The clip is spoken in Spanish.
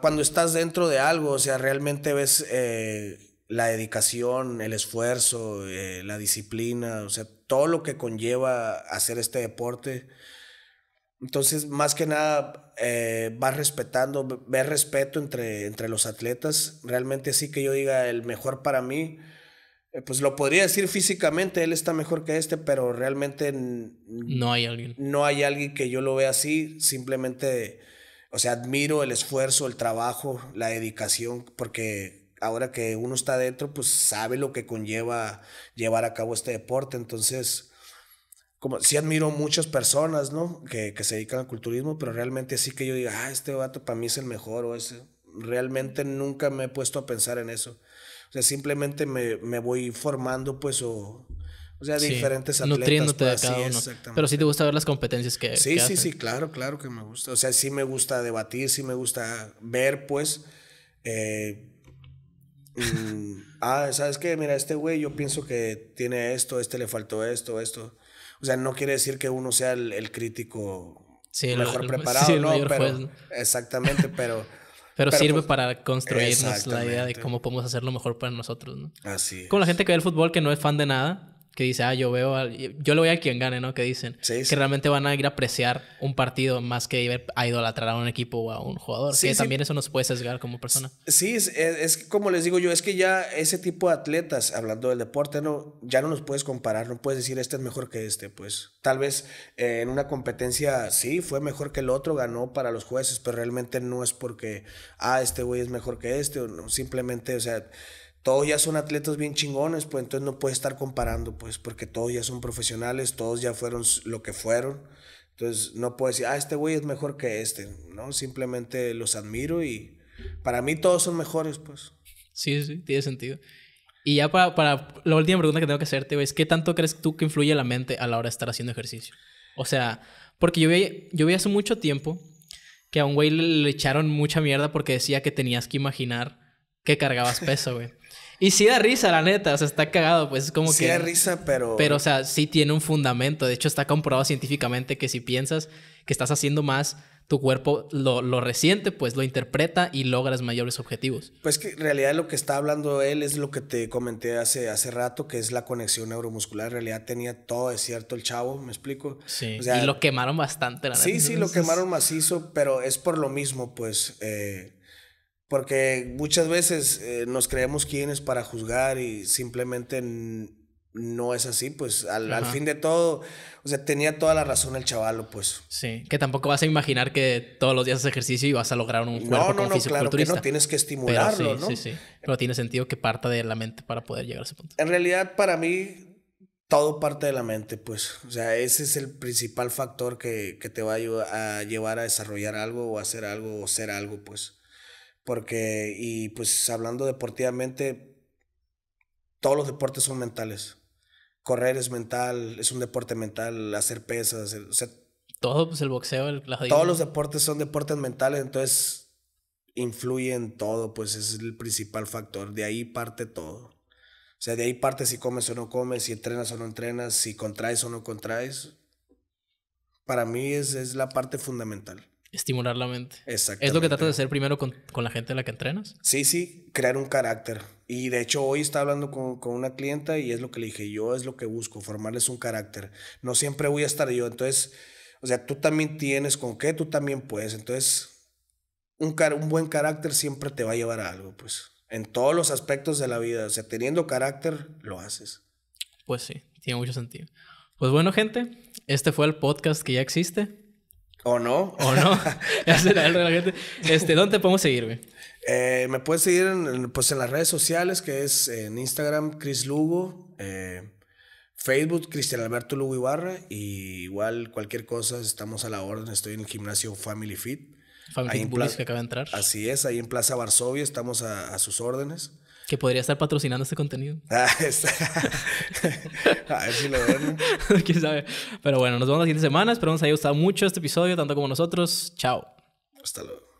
cuando estás dentro de algo, o sea, realmente ves eh, la dedicación, el esfuerzo, eh, la disciplina, o sea, todo lo que conlleva hacer este deporte. Entonces, más que nada, eh, vas respetando, ves respeto entre, entre los atletas. Realmente sí que yo diga el mejor para mí. pues lo podría decir físicamente, él está mejor que este, pero realmente... No hay alguien. No hay alguien que yo lo vea así. Simplemente o sea, admiro el esfuerzo, el trabajo, la dedicación, porque ahora que uno está dentro, pues sabe lo que conlleva llevar a cabo este deporte. Entonces, como sí admiro muchas personas, ¿no? Que, se dedican al culturismo, pero realmente así que yo diga, ah, este vato para mí es el mejor o ese. Realmente nunca me he puesto a pensar en eso. O sea, simplemente me, me voy formando, pues, o o sea, diferentes atletas. Nutriéndote de pues, cada uno. Pero sí te gusta ver las competencias que. Sí, sí, sí, claro, claro que me gusta. O sea, sí me gusta debatir, sí me gusta ver, pues. Eh, mm, ah, ¿sabes que Mira, este güey yo pienso que tiene esto, este le faltó esto, esto. O sea, no quiere decir que uno sea el, crítico mejor preparado, sí, el ¿no? Mayor pero, Exactamente, pero. Pero, sirve pues para construirnos la idea de cómo podemos hacer lo mejor para nosotros, ¿no? Así. Como la gente que ve el fútbol que no es fan de nada, que dice, ah, yo veo, yo le voy a quien gane, ¿no? Que dicen que realmente van a ir a apreciar un partido más que a idolatrar a un equipo o a un jugador. Sí, que también eso nos puede sesgar como persona. Sí, es, como les digo yo, es que ya ese tipo de atletas, hablando del deporte, no, ya no nos puedes comparar, no puedes decir este es mejor que este, pues tal vez eh, en una competencia sí fue mejor que el otro, ganó para los jueces, pero realmente no es porque, ah, este güey es mejor que este, o no, simplemente, o sea todos ya son atletas bien chingones, pues entonces no puedes estar comparando, pues, porque todos ya son profesionales, todos ya fueron lo que fueron. Entonces no puedes decir, ah, este güey es mejor que este, ¿no? Simplemente los admiro y para mí todos son mejores, pues. Sí, sí, tiene sentido. Y ya para, la última pregunta que tengo que hacerte, güey, es ¿qué tanto crees tú que influye la mente a la hora de estar haciendo ejercicio? O sea, porque yo vi, yo vi hace mucho tiempo que a un güey le echaron mucha mierda porque decía que tenías que imaginar que cargabas peso, güey. Y sí da risa, la neta, o sea, está cagado, pues es como que... Sí da risa, pero... Pero, o sea, sí tiene un fundamento, de hecho está comprobado científicamente que si piensas que estás haciendo más, tu cuerpo lo, lo resiente, pues lo interpreta y logras mayores objetivos. Pues que en realidad lo que está hablando él es lo que te comenté hace, hace rato, que es la conexión neuromuscular. En realidad tenía todo es cierto el chavo, ¿me explico? Sí, y lo quemaron bastante, la neta. Sí, sí, lo quemaron macizo, pero es por lo mismo, pues... Eh, porque muchas veces eh, nos creemos quienes para juzgar y simplemente no es así, pues al, fin de todo, o sea, tenía toda la razón el chavalo, pues. Sí, que tampoco vas a imaginar que todos los días haces ejercicio y vas a lograr un cuerpo no, no, no, claro que no, tienes que estimularlo, ¿no? Sí, sí, pero tiene sentido que parta de la mente para poder llegar a ese punto. En realidad, para mí, todo parte de la mente, pues. O sea, ese es el principal factor que, que te va a, a llevar a desarrollar algo o hacer algo o ser algo, pues. Porque, y pues hablando deportivamente, todos los deportes son mentales. Correr es mental, es un deporte mental, hacer pesas, o sea, todo, pues el boxeo, el Todos los deportes son deportes mentales, entonces influye en todo, pues es el principal factor. De ahí parte todo. O sea, de ahí parte si comes o no comes, si entrenas o no entrenas, si contraes o no contraes. Para mí es la parte fundamental estimular la mente. Exactamente. ¿Es lo que tratas de hacer primero con, la gente en la que entrenas? Sí, sí, crear un carácter. Y de hecho hoy estaba hablando con, una clienta y es lo que le dije, yo es lo que busco, formarles un carácter. No siempre voy a estar yo, entonces, o sea, tú también tienes con qué, tú también puedes. Entonces, un, un buen carácter siempre te va a llevar a algo, pues, en todos los aspectos de la vida. O sea, teniendo carácter, lo haces. Pues sí, tiene mucho sentido. Pues bueno, gente, este fue el podcast que ya existe. ¿O no? ¿O no? Este, ¿Dónde podemos seguir, eh, me puedes seguir en, pues, en las redes sociales, que es en Instagram, Chris Lugo, eh, Facebook, Cristian Alberto Lugo Ibarra, y igual cualquier cosa, estamos a la orden, estoy en el gimnasio Family Fit. Family Fit que acaba de entrar. Así es, ahí en Plaza Varsovia, estamos a sus órdenes. Que podría estar patrocinando este contenido. Ah, está. a ver si lo ven. Quién sabe. Pero bueno, nos vemos la siguiente semana. Espero que haya gustado mucho este episodio, tanto como nosotros. Chao. Hasta luego.